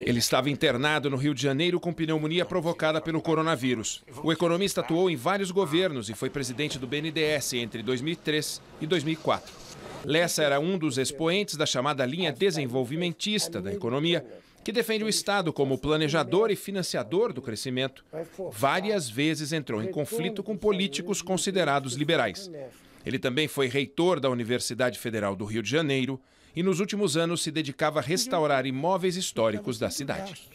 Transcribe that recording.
Ele estava internado no Rio de Janeiro com pneumonia provocada pelo coronavírus. O economista atuou em vários governos e foi presidente do BNDES entre 2003 e 2004. Lessa era um dos expoentes da chamada linha desenvolvimentista da economia, que defende o Estado como planejador e financiador do crescimento. Várias vezes entrou em conflito com políticos considerados liberais. Ele também foi reitor da Universidade Federal do Rio de Janeiro e nos últimos anos se dedicava a restaurar uhum. imóveis históricos da uhum. cidade.